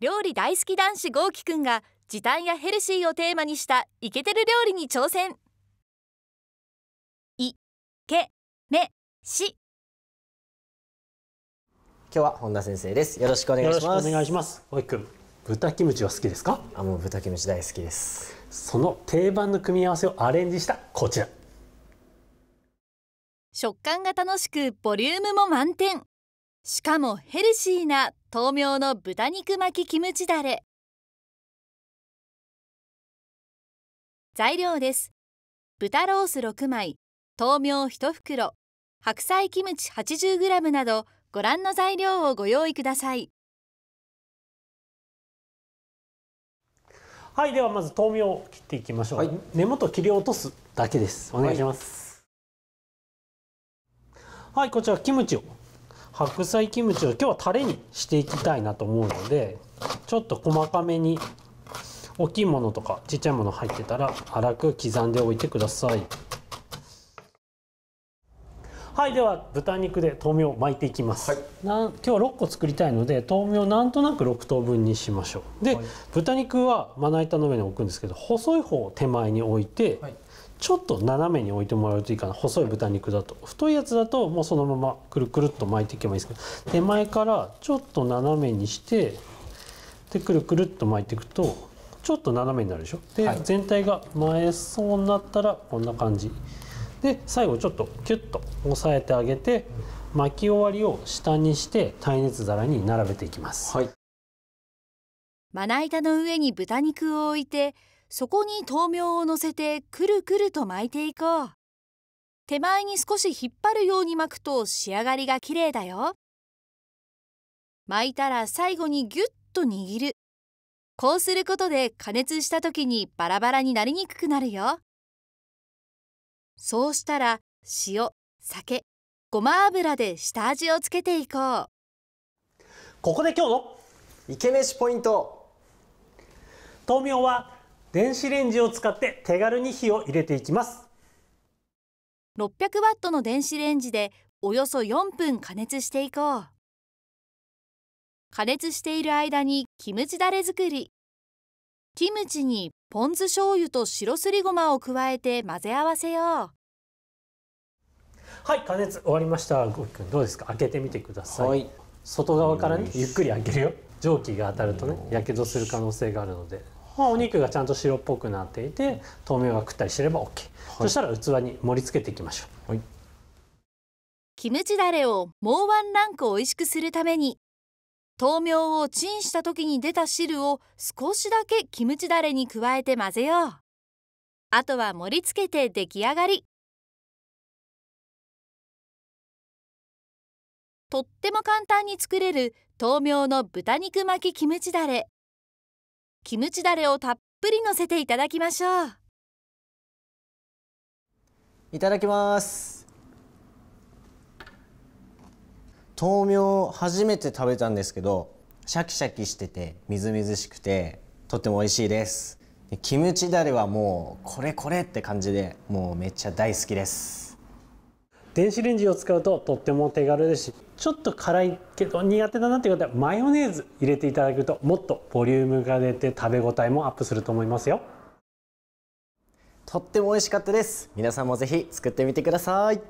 料理大好き男子豪輝くんが時短やヘルシーをテーマにしたイケてる料理に挑戦いけめし今日は本田先生ですよろしくお願いしますお願いします豪輝くん豚キムチは好きですかあもう豚キムチ大好きですその定番の組み合わせをアレンジしたこちら食感が楽しくボリュームも満点しかもヘルシーな豆苗の豚肉巻きキムチだれ材料です豚ロース6枚豆苗1袋白菜キムチ 80g などご覧の材料をご用意くださいはいではまず豆苗を切っていきましょう、はい、根元切り落とすだけですお願いします、はい、はい、こちらキムチを白菜キムチを今日はタレにしていきたいなと思うのでちょっと細かめに大きいものとかちっちゃいもの入ってたら粗く刻んでおいてくださいはいでは豚肉で豆苗を巻いていきます、はい、今日は6個作りたいので豆苗なんとなく6等分にしましょうで、はい、豚肉はまな板の上に置くんですけど細い方を手前に置いて、はい、ちょっと斜めに置いてもらうといいかな細い豚肉だと太いやつだともうそのままくるくるっと巻いていけばいいんですけど手前からちょっと斜めにしてでくるくるっと巻いていくとちょっと斜めになるでしょで、はい、全体が前そうになったらこんな感じで最後ちょっとキュッと押さえてあげて巻き終わりを下にして耐熱皿に並べていきます、はい、まな板の上に豚肉を置いてそこに豆苗を乗せてくるくると巻いていこう手前に少し引っ張るように巻くと仕上がりがきれいだよ巻いたら最後にぎゅっと握るこうすることで加熱した時にバラバラになりにくくなるよそうしたら塩酒ごま油で下味をつけていこうここで今日のイケメシポイント豆苗は電子レンジを使って手軽に火を入れていきます600ワットの電子レンジでおよそ4分加熱していこう加熱している間にキムチだれ作りキムチにポン酢醤油と白すりごまを加えて混ぜ合わせようはい加熱終わりましたごくんどうですか開けてみてください、はい、外側からねゆっくり開けるよ蒸気が当たるとねやけどする可能性があるのでまあ、お肉がちゃんと白っぽくなっていて豆苗が食ったりすれば OK、はい、そしたら器に盛り付けていきましょう、はい、キムチだれをもうワンランク美味しくするために豆苗をチンした時に出た汁を少しだけキムチだれに加えて混ぜようあとは盛り付けて出来上がりとっても簡単に作れる豆苗の豚肉巻きキムチだれキムチだれをたっぷりのせていただきましょういただきます豆苗初めて食べたんですけどシャキシャキしててみずみずしくてとっても美味しいですキムチだれはもうこれこれって感じでもうめっちゃ大好きです電子レンジを使うととっても手軽ですしちょっと辛いけど苦手だなっていう方はマヨネーズ入れていただくともっとボリュームが出て食べ応えもアップすると思いますよとっても美味しかったです皆さんもぜひ作ってみてください